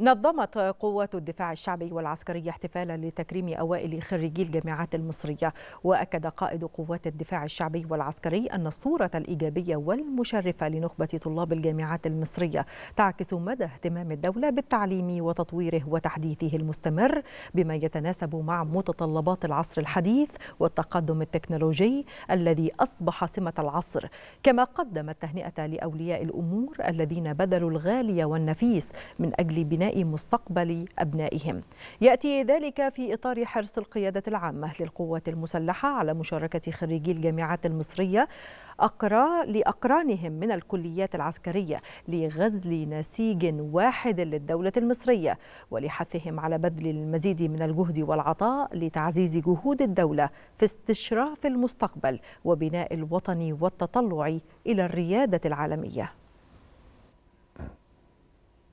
نظمت قوات الدفاع الشعبي والعسكري احتفالا لتكريم أوائل خريجي الجامعات المصرية وأكد قائد قوات الدفاع الشعبي والعسكري أن الصورة الإيجابية والمشرفة لنخبة طلاب الجامعات المصرية تعكس مدى اهتمام الدولة بالتعليم وتطويره وتحديثه المستمر بما يتناسب مع متطلبات العصر الحديث والتقدم التكنولوجي الذي أصبح سمة العصر كما قدم التهنئة لأولياء الأمور الذين بذلوا الغالي والنفيس من أجل بناء مستقبل أبنائهم يأتي ذلك في إطار حرص القيادة العامة للقوات المسلحة على مشاركة خريجي الجامعات المصرية أقرا لأقرانهم من الكليات العسكرية لغزل نسيج واحد للدولة المصرية ولحثهم على بذل المزيد من الجهد والعطاء لتعزيز جهود الدولة في استشراف المستقبل وبناء الوطن والتطلع إلى الريادة العالمية